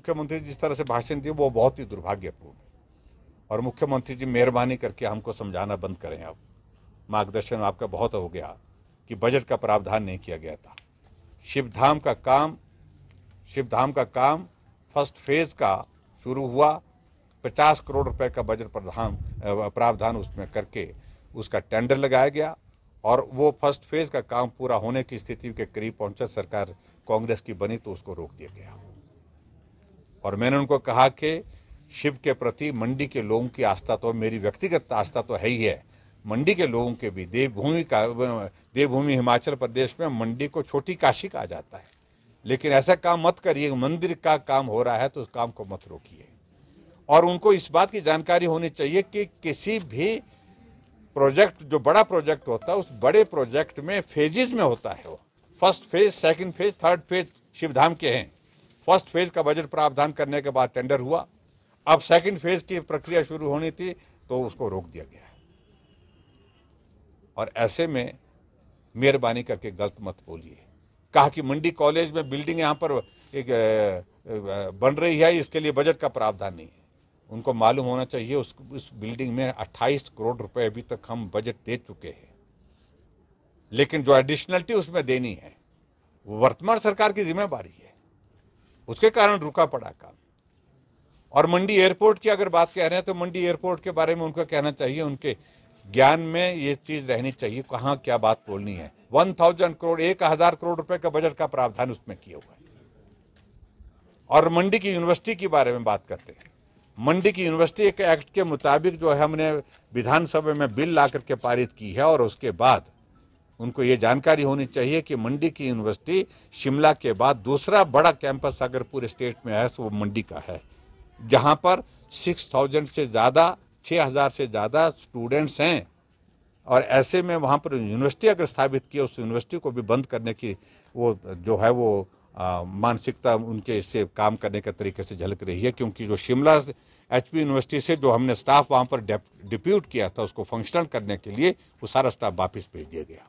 मुख्यमंत्री जिस तरह से भाषण दिए वो बहुत ही दुर्भाग्यपूर्ण और मुख्यमंत्री जी मेहरबानी करके हमको समझाना बंद करें अब मार्गदर्शन आपका बहुत हो गया कि बजट का प्रावधान नहीं किया गया था शिवधाम का काम शिवधाम का काम फर्स्ट फेज का शुरू हुआ पचास करोड़ रुपए का बजट प्रधान प्रावधान उसमें करके उसका टेंडर लगाया गया और वो फर्स्ट फेज का काम पूरा होने की स्थिति के करीब पहुंचा सरकार कांग्रेस की बनी तो उसको रोक दिया गया और मैंने उनको कहा कि शिव के प्रति मंडी के लोगों की आस्था तो मेरी व्यक्तिगत आस्था तो है ही है मंडी के लोगों के भी देवभूमि का देवभूमि हिमाचल प्रदेश में मंडी को छोटी काशी कहा जाता है लेकिन ऐसा काम मत करिए मंदिर का काम हो रहा है तो उस काम को मत रोकिए और उनको इस बात की जानकारी होनी चाहिए कि किसी भी प्रोजेक्ट जो बड़ा प्रोजेक्ट होता है उस बड़े प्रोजेक्ट में फेजिज में होता है वो first phase second phase third phase Shivdham के हैं फर्स्ट फेज का बजट प्रावधान करने के बाद टेंडर हुआ अब सेकंड फेज की प्रक्रिया शुरू होनी थी तो उसको रोक दिया गया है और ऐसे में मेहरबानी करके गलत मत बोलिए कहा कि मंडी कॉलेज में बिल्डिंग यहाँ पर एक बन रही है इसके लिए बजट का प्रावधान नहीं है उनको मालूम होना चाहिए उस उस बिल्डिंग में 28 करोड़ रुपए अभी तक हम बजट दे चुके हैं लेकिन जो एडिशनलिटी उसमें देनी है वो वर्तमान सरकार की जिम्मेवारी है उसके कारण रुका पड़ा काम और मंडी एयरपोर्ट की अगर बात कह रहे हैं तो मंडी एयरपोर्ट के बारे में उनका कहना चाहिए उनके ज्ञान में ये चीज़ रहनी चाहिए कहाँ क्या बात बोलनी है वन थाउजेंड करोड़ एक हज़ार करोड़ रुपए का बजट का प्रावधान उसमें किया हुआ है और मंडी की यूनिवर्सिटी के बारे में बात करते हैं मंडी की यूनिवर्सिटी एक एक्ट के मुताबिक जो है हमने विधानसभा में बिल ला करके पारित की है और उसके बाद उनको ये जानकारी होनी चाहिए कि मंडी की यूनिवर्सिटी शिमला के बाद दूसरा बड़ा कैंपस अगर पूरे स्टेट में है तो वो मंडी का है जहाँ पर सिक्स थाउजेंड से ज़्यादा छः हज़ार से ज़्यादा स्टूडेंट्स हैं और ऐसे में वहाँ पर यूनिवर्सिटी अगर स्थापित की उस यूनिवर्सिटी को भी बंद करने की वो जो है वो मानसिकता उनके इससे काम करने के तरीके से झलक रही है क्योंकि जो शिमला एच यूनिवर्सिटी से जो हमने स्टाफ वहाँ पर डिप्यूट किया था उसको फंक्शनल करने के लिए वो सारा स्टाफ वापस भेज दिया गया